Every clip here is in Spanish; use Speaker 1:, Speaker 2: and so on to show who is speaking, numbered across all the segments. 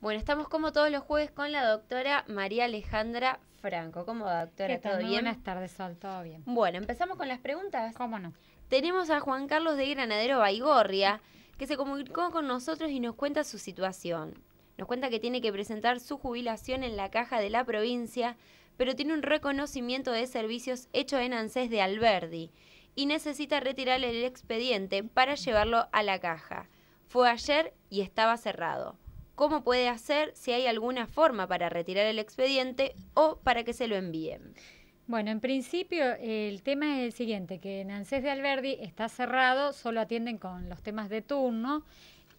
Speaker 1: Bueno, estamos como todos los jueves con la doctora María Alejandra Franco. ¿Cómo va, doctora? ¿Todo bien? Buenas
Speaker 2: tardes, Sol. ¿Todo bien?
Speaker 1: Bueno, ¿empezamos con las preguntas? ¿Cómo no? Tenemos a Juan Carlos de Granadero Baigorria, que se comunicó con nosotros y nos cuenta su situación. Nos cuenta que tiene que presentar su jubilación en la caja de la provincia, pero tiene un reconocimiento de servicios hecho en ANSES de Alberdi y necesita retirar el expediente para llevarlo a la caja. Fue ayer y estaba cerrado cómo puede hacer, si hay alguna forma para retirar el expediente o para que se lo envíen.
Speaker 2: Bueno, en principio el tema es el siguiente, que en de Alberdi está cerrado, solo atienden con los temas de turno,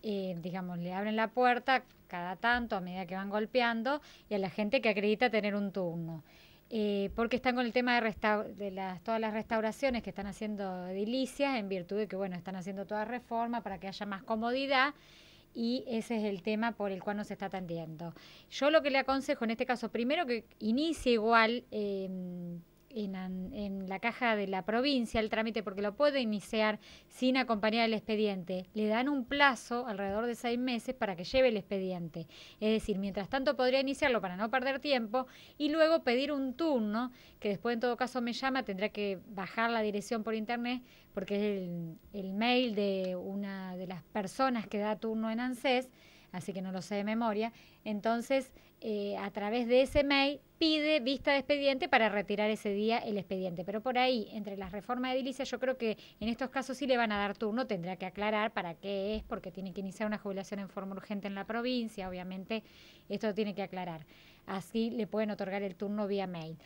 Speaker 2: eh, digamos, le abren la puerta cada tanto a medida que van golpeando y a la gente que acredita tener un turno. Eh, porque están con el tema de, de todas las restauraciones que están haciendo edilicias en virtud de que, bueno, están haciendo toda reforma para que haya más comodidad y ese es el tema por el cual nos está atendiendo. Yo lo que le aconsejo en este caso, primero que inicie igual eh, en, la caja de la provincia el trámite porque lo puede iniciar sin acompañar el expediente. Le dan un plazo alrededor de seis meses para que lleve el expediente. Es decir, mientras tanto podría iniciarlo para no perder tiempo y luego pedir un turno que después en todo caso me llama, tendrá que bajar la dirección por internet porque es el, el mail de una de las personas que da turno en ANSES así que no lo sé de memoria. Entonces, eh, a través de ese mail pide vista de expediente para retirar ese día el expediente. Pero por ahí, entre las reformas edilicias, yo creo que en estos casos sí le van a dar turno, tendrá que aclarar para qué es, porque tiene que iniciar una jubilación en forma urgente en la provincia, obviamente esto tiene que aclarar. Así le pueden otorgar el turno vía mail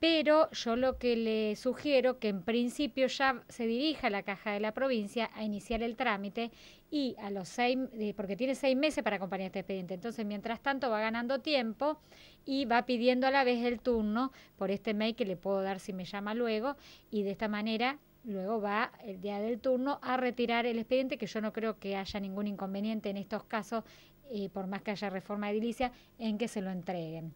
Speaker 2: pero yo lo que le sugiero que en principio ya se dirija a la caja de la provincia a iniciar el trámite y a los eh, porque tiene seis meses para acompañar este expediente, entonces mientras tanto va ganando tiempo y va pidiendo a la vez el turno por este mail que le puedo dar si me llama luego y de esta manera luego va el día del turno a retirar el expediente, que yo no creo que haya ningún inconveniente en estos casos, eh, por más que haya reforma edilicia, en que se lo entreguen.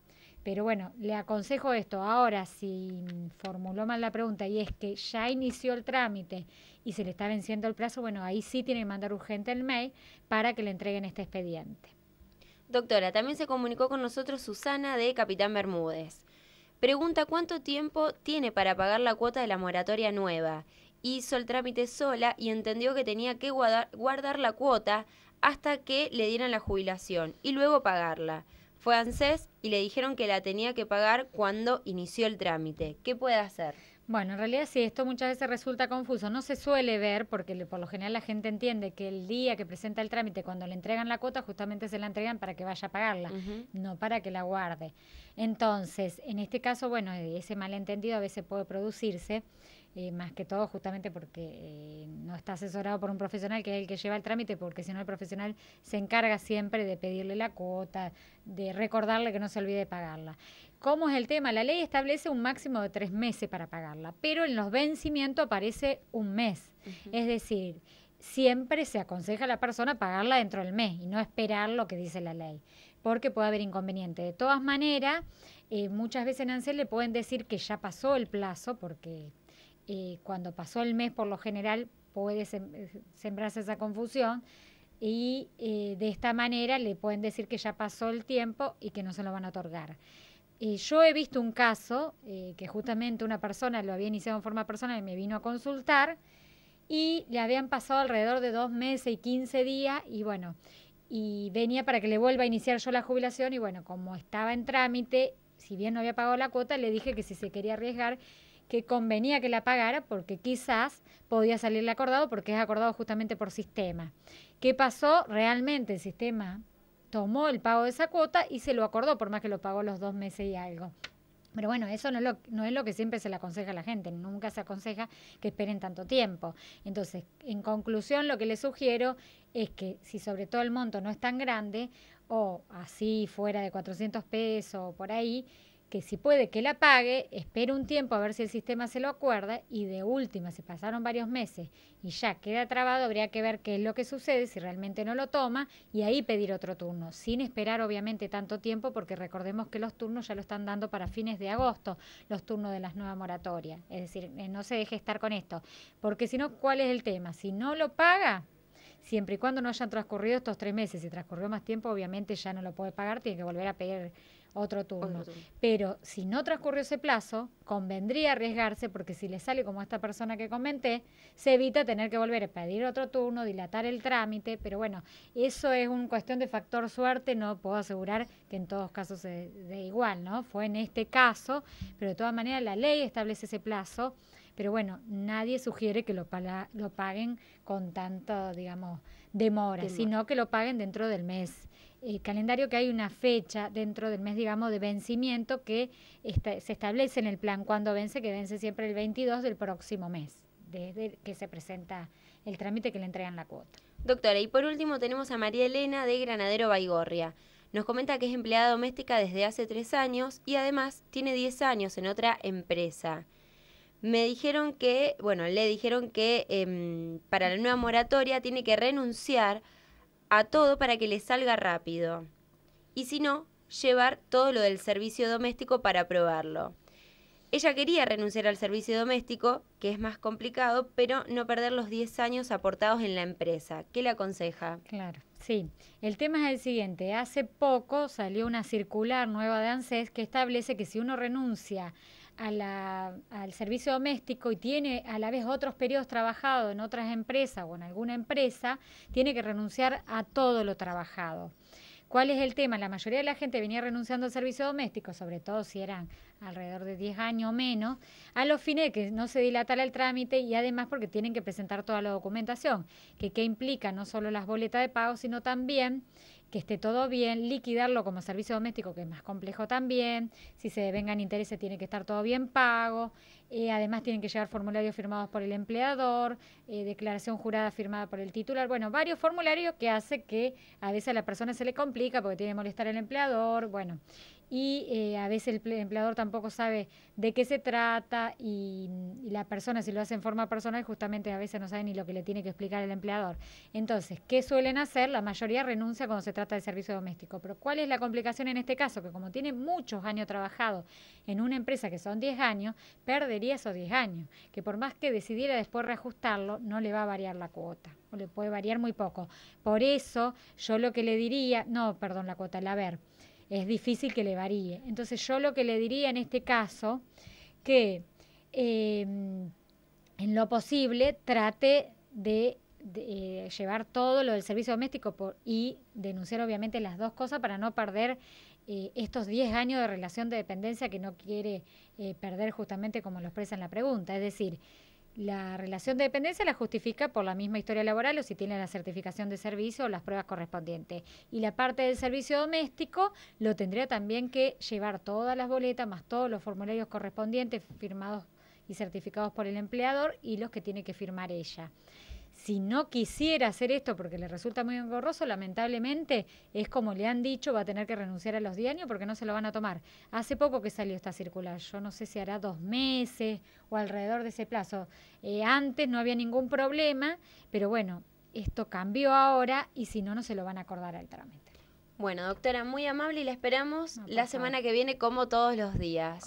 Speaker 2: Pero bueno, le aconsejo esto. Ahora, si formuló mal la pregunta y es que ya inició el trámite y se le está venciendo el plazo, bueno, ahí sí tiene que mandar urgente el mail para que le entreguen este expediente.
Speaker 1: Doctora, también se comunicó con nosotros Susana de Capitán Bermúdez. Pregunta cuánto tiempo tiene para pagar la cuota de la moratoria nueva. Hizo el trámite sola y entendió que tenía que guardar la cuota hasta que le dieran la jubilación y luego pagarla fue a ANSES y le dijeron que la tenía que pagar cuando inició el trámite. ¿Qué puede hacer? Bueno, en realidad sí, esto muchas veces resulta confuso. No se suele ver
Speaker 2: porque por lo general la gente entiende que el día que presenta el trámite, cuando le entregan la cuota, justamente se la entregan para que vaya a pagarla, no para que la guarde. Entonces, en este caso, bueno, ese malentendido a veces puede producirse. Eh, más que todo justamente porque eh, no está asesorado por un profesional que es el que lleva el trámite, porque si no el profesional se encarga siempre de pedirle la cuota, de recordarle que no se olvide de pagarla. ¿Cómo es el tema? La ley establece un máximo de tres meses para pagarla, pero en los vencimientos aparece un mes. Es decir, siempre se aconseja a la persona pagarla dentro del mes y no esperar lo que dice la ley, porque puede haber inconveniente. De todas maneras, eh, muchas veces en ANSEL le pueden decir que ya pasó el plazo porque cuando pasó el mes por lo general puede sembrarse esa confusión y eh, de esta manera le pueden decir que ya pasó el tiempo y que no se lo van a otorgar. Eh, yo he visto un caso eh, que justamente una persona lo había iniciado en forma personal y me vino a consultar y le habían pasado alrededor de dos meses y quince días y bueno, y venía para que le vuelva a iniciar yo la jubilación y bueno, como estaba en trámite, si bien no había pagado la cuota, le dije que si se quería arriesgar que convenía que la pagara porque quizás podía salirle acordado porque es acordado justamente por sistema. ¿Qué pasó? Realmente el sistema tomó el pago de esa cuota y se lo acordó, por más que lo pagó los dos meses y algo. Pero bueno, eso no es, lo, que siempre se le aconseja a la gente, nunca se aconseja que esperen tanto tiempo. Entonces, en conclusión, lo que le sugiero es que si sobre todo el monto no es tan grande o así fuera de 400 pesos o por ahí, que si puede que la pague, espere un tiempo a ver si el sistema se lo acuerda y de última, si pasaron varios meses y ya queda trabado, habría que ver qué es lo que sucede, si realmente no lo toma y ahí pedir otro turno, sin esperar obviamente tanto tiempo porque recordemos que los turnos ya lo están dando para fines de agosto, los turnos de las nuevas moratorias, es decir, eh, no se deje estar con esto, porque si no, ¿cuál es el tema? Si no lo paga, siempre y cuando no hayan transcurrido estos tres meses, si transcurrió más tiempo, obviamente ya no lo puede pagar, tiene que volver a pedir otro turno. Pero si no transcurrió ese plazo, convendría arriesgarse porque si le sale como a esta persona que comenté, se evita tener que volver a pedir otro turno, dilatar el trámite, pero bueno, eso es una cuestión de factor suerte, no puedo asegurar que en todos casos se dé igual, ¿no? Fue en este caso, pero de todas maneras la ley establece ese plazo, pero bueno, nadie sugiere que lo, lo paguen con tanto, digamos, demora, sino que lo paguen dentro del mes. El calendario que hay una fecha dentro del mes, digamos, de vencimiento que se establece en el plan cuando vence, que vence siempre el 22 del próximo mes, desde que se presenta el trámite que le entregan la cuota.
Speaker 1: Doctora, y por último tenemos a María Elena de Granadero Baigorria. Nos comenta que es empleada doméstica desde hace tres años y además tiene 10 años en otra empresa me dijeron que, bueno, le dijeron que em, para la nueva moratoria tiene que renunciar a todo para que le salga rápido. Y si no, llevar todo lo del servicio doméstico para probarlo. Ella quería renunciar al servicio doméstico, que es más complicado, pero no perder los 10 años aportados en la empresa. ¿Qué le aconseja? Claro, sí. El tema es el siguiente. Hace
Speaker 2: poco salió una circular nueva de ANSES que establece que si uno renuncia al servicio doméstico y tiene a la vez otros periodos trabajados en otras empresas o en alguna empresa, tiene que renunciar a todo lo trabajado. ¿Cuál es el tema? La mayoría de la gente venía renunciando al servicio doméstico, sobre todo si eran alrededor de 10 años o menos, a los fines de que no se dilatara el trámite y además porque tienen que presentar toda la documentación, que, qué implica no solo las boletas de pago, sino también que esté todo bien, liquidarlo como servicio doméstico, que es más complejo también, si se vengan intereses tiene que estar todo bien pago, eh, además tienen que llegar formularios firmados por el empleador, eh, declaración jurada firmada por el titular, bueno, varios formularios que hace que a veces a la persona se le complica porque tiene que molestar al empleador, bueno y eh, a veces el empleador tampoco sabe de qué se trata y, la persona si lo hace en forma personal justamente a veces no sabe ni lo que le tiene que explicar el empleador. Entonces, ¿qué suelen hacer? La mayoría renuncia cuando se trata de servicio doméstico, pero ¿cuál es la complicación en este caso? Que como tiene muchos años trabajado en una empresa que son 10 años, perdería esos 10 años, que por más que decidiera después reajustarlo, no le va a variar la cuota o le puede variar muy poco. Por eso yo lo que le diría, no, perdón, la cuota, el haber es difícil que le varíe. Entonces yo lo que le diría en este caso, que em, en lo posible trate de, eh, llevar todo lo del servicio doméstico y denunciar obviamente las dos cosas para no perder eh, estos 10 años de relación de dependencia que no quiere eh, perder justamente como lo expresa en la pregunta. Es decir, la relación de dependencia la justifica por la misma historia laboral o si tiene la certificación de servicio o las pruebas correspondientes. Y la parte del servicio doméstico lo tendría también que llevar todas las boletas, más todos los formularios correspondientes firmados y certificados por el empleador y los que tiene que firmar ella si no quisiera hacer esto porque le resulta muy engorroso, lamentablemente es como le han dicho, va a tener que renunciar a los diarios porque no se lo van a tomar. Hace poco que salió esta circular, yo no sé si hará dos meses o alrededor de ese plazo. Eh, antes no había ningún problema, pero bueno, esto cambió ahora y si no, no se lo van a acordar al
Speaker 1: Bueno, doctora, muy amable y la esperamos la semana que viene como todos los días.